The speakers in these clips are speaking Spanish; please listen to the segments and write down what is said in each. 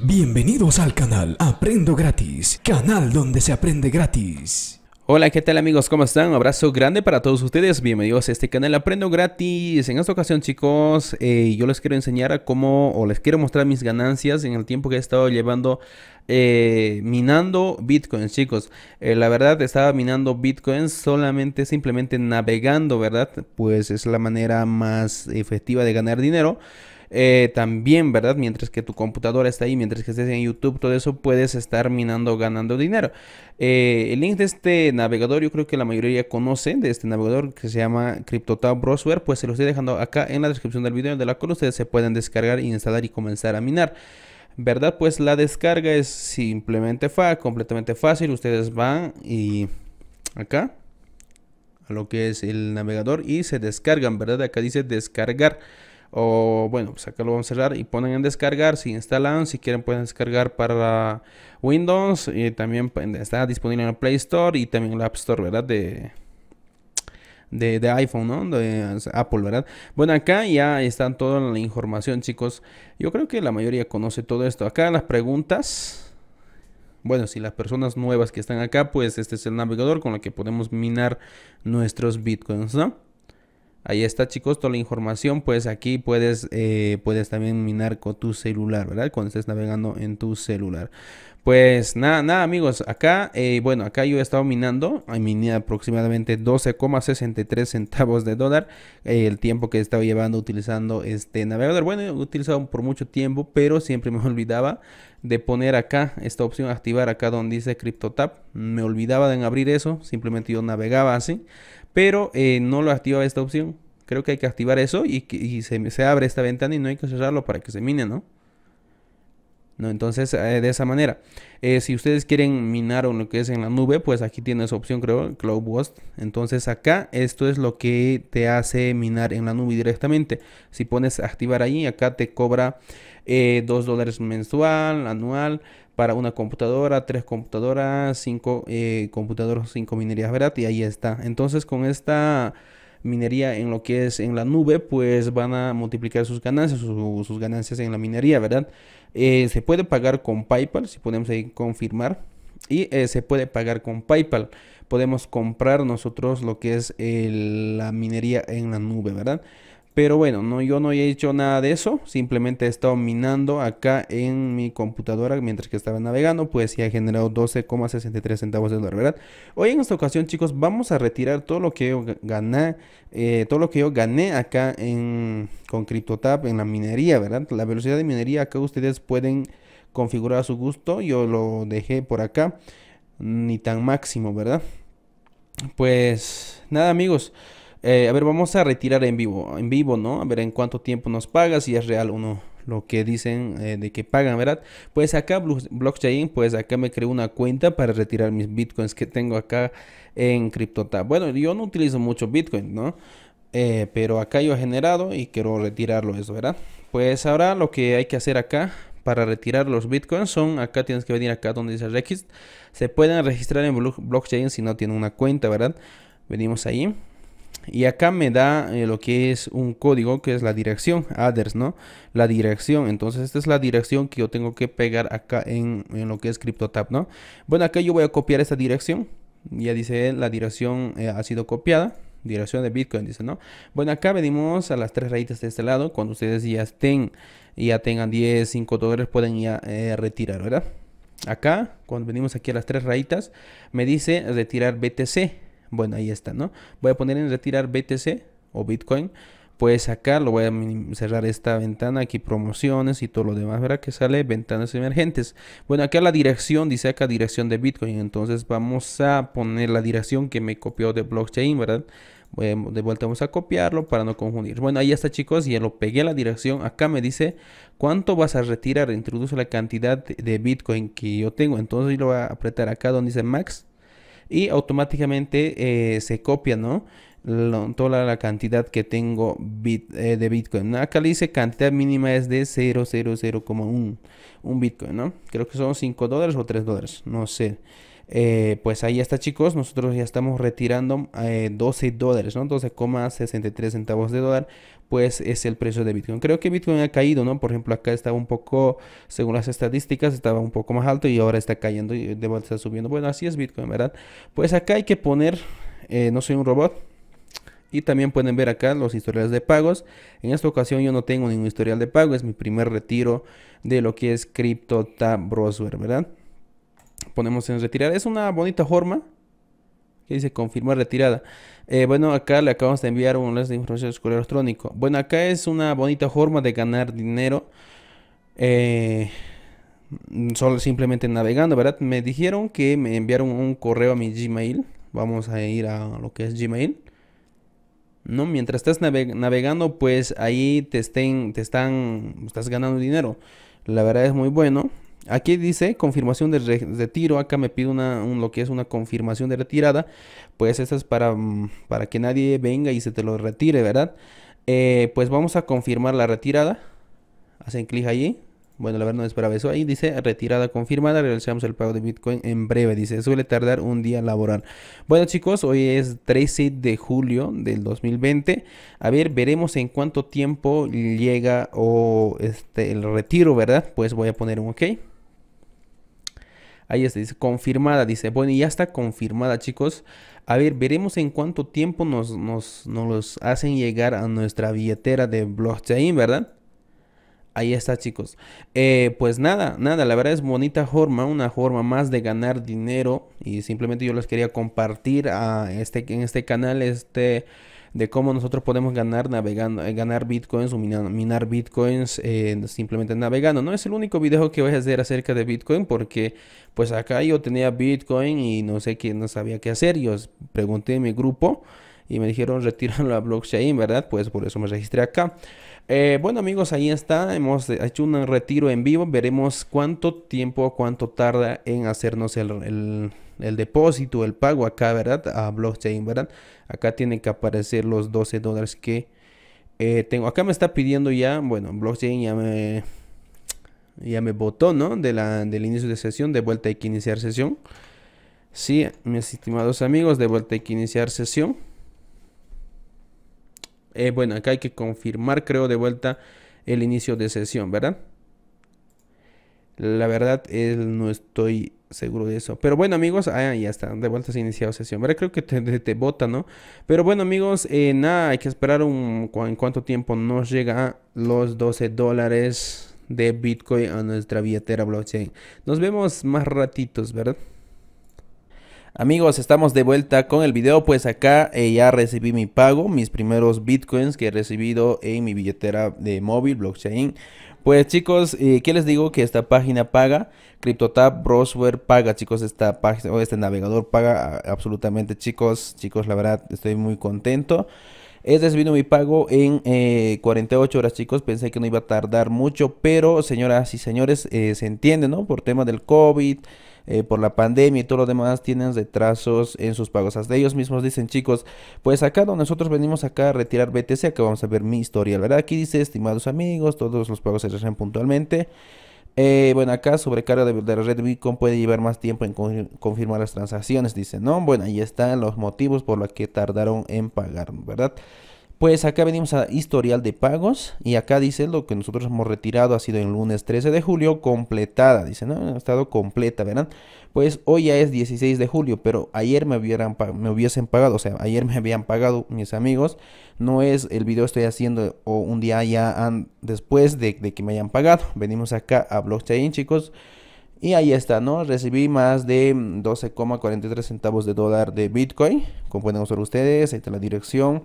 Bienvenidos al canal Aprendo Gratis, canal donde se aprende gratis. Hola, ¿qué tal amigos? ¿Cómo están? Un abrazo grande para todos ustedes. Bienvenidos a este canal Aprendo Gratis. En esta ocasión, chicos, eh, yo les quiero enseñar cómo o les quiero mostrar mis ganancias en el tiempo que he estado llevando eh, minando bitcoins, chicos. Eh, la verdad, estaba minando bitcoins solamente, simplemente navegando, ¿verdad? Pues es la manera más efectiva de ganar dinero. Eh, también, ¿verdad? Mientras que tu computadora está ahí, mientras que estés en YouTube, todo eso puedes estar minando, ganando dinero. Eh, el link de este navegador, yo creo que la mayoría conocen de este navegador que se llama CryptoTab Browser, pues se lo estoy dejando acá en la descripción del video de la cual ustedes se pueden descargar, instalar y comenzar a minar. ¿Verdad? Pues la descarga es simplemente fácil, completamente fácil. Ustedes van y acá a lo que es el navegador y se descargan, ¿verdad? Acá dice descargar. O bueno, pues acá lo vamos a cerrar y ponen en descargar. Si instalan, si quieren pueden descargar para Windows. Y también está disponible en el Play Store y también en la App Store, ¿verdad? De, de, de, iPhone, ¿no? De Apple, ¿verdad? Bueno, acá ya está toda la información, chicos. Yo creo que la mayoría conoce todo esto. Acá las preguntas. Bueno, si las personas nuevas que están acá, pues este es el navegador con el que podemos minar nuestros bitcoins, ¿no? Ahí está chicos toda la información, pues aquí puedes, eh, puedes también minar con tu celular, ¿verdad? Cuando estés navegando en tu celular. Pues nada, nada amigos, acá, eh, bueno, acá yo he estado minando, miné aproximadamente 12,63 centavos de dólar eh, el tiempo que he estado llevando utilizando este navegador. Bueno, he utilizado por mucho tiempo, pero siempre me olvidaba de poner acá esta opción, activar acá donde dice CryptoTap. Me olvidaba de abrir eso, simplemente yo navegaba así pero eh, no lo activa esta opción. Creo que hay que activar eso y, se, abre esta ventana y no hay que cerrarlo para que se mine, ¿no? No, entonces eh, de esa manera. Eh, si ustedes quieren minar o lo que es en la nube, pues aquí tienes opción, creo, CloudBoost. Entonces acá esto es lo que te hace minar en la nube directamente. Si pones activar ahí, acá te cobra 2 dólares mensual, anual, para una computadora, tres computadoras, cinco eh, computadoras, cinco minerías, ¿verdad? Y ahí está. Entonces con esta minería en lo que es en la nube, pues van a multiplicar sus ganancias, sus ganancias en la minería, ¿verdad? Eh, se puede pagar con PayPal, si podemos ahí confirmar. Y eh, se puede pagar con PayPal. Podemos comprar nosotros lo que es la minería en la nube, ¿verdad? Pero bueno, no, yo no he hecho nada de eso. Simplemente he estado minando acá en mi computadora mientras que estaba navegando. Pues ya he generado 12,63 centavos de dólar, ¿verdad? Hoy en esta ocasión, chicos, vamos a retirar todo lo que yo gané, eh, todo lo que yo gané acá en, con CryptoTab en la minería, ¿verdad? La velocidad de minería acá ustedes pueden configurar a su gusto. Yo lo dejé por acá. Ni tan máximo, ¿verdad? Pues nada, amigos. Eh, a ver, vamos a retirar en vivo, en vivo, ¿no? A ver en cuánto tiempo nos paga, si es real uno lo que dicen eh, de que pagan, ¿verdad? Pues acá blockchain, pues acá me creó una cuenta para retirar mis bitcoins que tengo acá en CryptoTab. Bueno, yo no utilizo mucho bitcoin, ¿no? Eh, pero acá yo he generado y quiero retirarlo eso, ¿verdad? Pues ahora lo que hay que hacer acá para retirar los bitcoins son acá tienes que venir acá donde dice regist. Se pueden registrar en blockchain si no tienen una cuenta, ¿verdad? Venimos ahí y acá me da eh, lo que es un código que es la dirección address no la dirección entonces esta es la dirección que yo tengo que pegar acá en, lo que es CryptoTab no bueno acá yo voy a copiar esta dirección ya dice la dirección eh, ha sido copiada dirección de Bitcoin dice no bueno acá venimos a las tres rayitas de este lado cuando ustedes ya estén ya tengan 10 5 dólares pueden ya eh, retirar verdad acá cuando venimos aquí a las tres rayitas me dice retirar BTC bueno, ahí está, ¿no? Voy a poner en retirar BTC o Bitcoin. pues acá lo voy a cerrar esta ventana, aquí promociones y todo lo demás, ¿verdad? Que sale ventanas emergentes. Bueno, acá la dirección, dice acá dirección de Bitcoin. Entonces vamos a poner la dirección que me copió de blockchain, ¿verdad? de vuelta vamos a copiarlo para no confundir. Bueno, ahí está chicos, ya lo pegué a la dirección. Acá me dice cuánto vas a retirar. Introduce la cantidad de Bitcoin que yo tengo. Entonces yo lo voy a apretar acá donde dice max y automáticamente eh, se copia, ¿no? toda la cantidad que tengo eh, de Bitcoin. Acá le dice cantidad mínima es de 0,00,1 un Bitcoin, ¿no? Creo que son 5 dólares o 3 dólares, no sé. Eh, pues ahí está chicos, nosotros ya estamos retirando 12 dólares, ¿no? 12,63 centavos de dólar pues es el precio de Bitcoin. Creo que Bitcoin ha caído, ¿no? Por ejemplo, acá estaba un poco, según las estadísticas, estaba un poco más alto y ahora está cayendo y de vuelta está subiendo. Bueno, así es Bitcoin, ¿verdad? Pues acá hay que poner, eh, no soy un robot, y también pueden ver acá los historiales de pagos. En esta ocasión yo no tengo ningún historial de pago. Es mi primer retiro de lo que es CryptoTab Browser, ¿verdad? Ponemos en retirar. Es una bonita forma que dice confirmar retirada. Eh, bueno, acá le acabamos de enviar un enlace de información de electrónico. Bueno, acá es una bonita forma de ganar dinero. Eh, solo simplemente navegando, ¿verdad? Me dijeron que me enviaron un correo a mi Gmail. Vamos a ir a lo que es Gmail. ¿No? Mientras estás navegando, pues ahí te, estén, te están, estás ganando dinero. La verdad es muy bueno. Aquí dice confirmación de retiro. Acá me pide lo que es una confirmación de retirada. Pues esta es para, mm, para que nadie venga y se te lo retire, ¿verdad? Eh, pues vamos a confirmar la retirada. Hacen clic allí. Bueno, la verdad no esperaba eso ahí. Dice retirada confirmada. Realizamos el pago de Bitcoin en breve. Dice suele tardar un día laboral. Bueno, chicos, hoy es 13 de julio del 2020. A ver, veremos en cuánto tiempo llega o este el retiro, ¿verdad? Pues voy a poner un OK. Ahí está, dice confirmada, dice, bueno, y ya está confirmada, chicos. A ver, veremos en cuánto tiempo nos, nos, hacen llegar a nuestra billetera de blockchain, ¿verdad? Ahí está, chicos. Eh, pues nada, nada, la verdad es bonita forma, una forma más de ganar dinero. Y simplemente yo les quería compartir a ah, este, en este canal este de cómo nosotros podemos ganar navegando, eh, ganar bitcoins o minar, bitcoins eh, simplemente navegando. No es el único video que voy a hacer acerca de bitcoin porque pues acá yo tenía bitcoin y no sé qué, no sabía qué hacer. Yo pregunté en mi grupo y me dijeron retíralo a blockchain, ¿verdad? Pues por eso me registré acá. Eh, bueno amigos, ahí está, hemos hecho un retiro en vivo, veremos cuánto tiempo, cuánto tarda en hacernos el el depósito, el pago acá, ¿verdad? A blockchain, ¿verdad? Acá tienen que aparecer los 12 dólares que eh, tengo. Acá me está pidiendo ya, bueno, blockchain ya me, ya me botó, ¿no? De la, del inicio de sesión, de vuelta hay que iniciar sesión. Sí, mis estimados amigos, de vuelta hay que iniciar sesión. Eh, bueno, acá hay que confirmar, creo, de vuelta el inicio de sesión, ¿verdad? La verdad, es no estoy seguro de eso. Pero bueno, amigos, ah, ya está, de vuelta se ha iniciado sesión. Pero creo que te, te, bota, ¿no? Pero bueno, amigos, eh, nada, hay que esperar un, en cuánto tiempo nos llega los 12 dólares de Bitcoin a nuestra billetera blockchain. Nos vemos más ratitos, ¿verdad? Amigos, estamos de vuelta con el video, pues acá eh, ya recibí mi pago, mis primeros bitcoins que he recibido en mi billetera de móvil blockchain. Pues chicos, eh, ¿qué les digo? Que esta página paga, CryptoTab, Browser paga, chicos, esta página, o este navegador paga absolutamente, chicos, chicos, la verdad estoy muy contento. He recibido mi pago en 48 eh, horas, chicos. Pensé que no iba a tardar mucho, pero señoras y señores, eh, se entiende, ¿no? Por tema del COVID, eh, por la pandemia y todo lo demás tienen retrasos en sus pagos. Hasta ellos mismos dicen, chicos, pues acá donde nosotros venimos acá a retirar BTC, acá vamos a ver mi historial, ¿verdad? Aquí dice, estimados amigos, todos los pagos se realizan puntualmente. Eh, bueno, acá sobrecarga de, la red Bitcoin puede llevar más tiempo en confirmar las transacciones, dice, ¿no? Bueno, ahí están los motivos por los que tardaron en pagar, ¿verdad? Pues acá venimos a historial de pagos y acá dice lo que nosotros hemos retirado ha sido el lunes 13 de julio completada, dice, ¿no? Ha estado completa, verán. Pues hoy ya es 16 de julio, pero ayer me, hubieran, me hubiesen pagado, o sea, ayer me habían pagado mis amigos. No es el video estoy haciendo o un día ya después de, de que me hayan pagado. Venimos acá a blockchain, chicos. Y ahí está, ¿no? Recibí más de 12,43 centavos de dólar de Bitcoin. Como pueden usar ustedes, ahí está la dirección.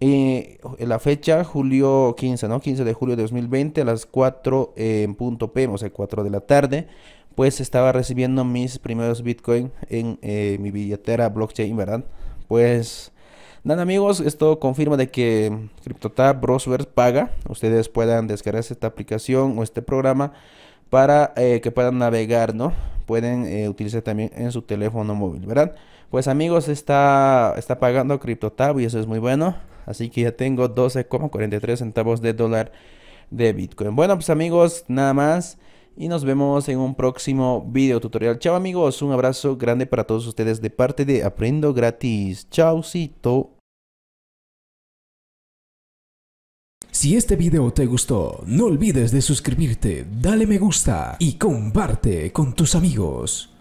Eh, la fecha, julio 15, ¿no? 15 de julio de 2020 a las 4 eh, en punto p, o sea, 4 de la tarde, pues estaba recibiendo mis primeros Bitcoin en eh, mi billetera blockchain, ¿verdad? Pues nada amigos, esto confirma de que CryptoTab Browser paga. Ustedes puedan descargar esta aplicación o este programa para eh, que puedan navegar, ¿no? Pueden utilizar también en su teléfono móvil, ¿verdad? Pues amigos, está, está pagando CryptoTab y eso es muy bueno. Así que ya tengo 12,43 centavos de dólar de Bitcoin. Bueno, pues amigos, nada más. Y nos vemos en un próximo video tutorial. Chao amigos, un abrazo grande para todos ustedes de parte de Aprendo Gratis. Chaucito. Si este video te gustó, no olvides de suscribirte, dale me gusta y comparte con tus amigos.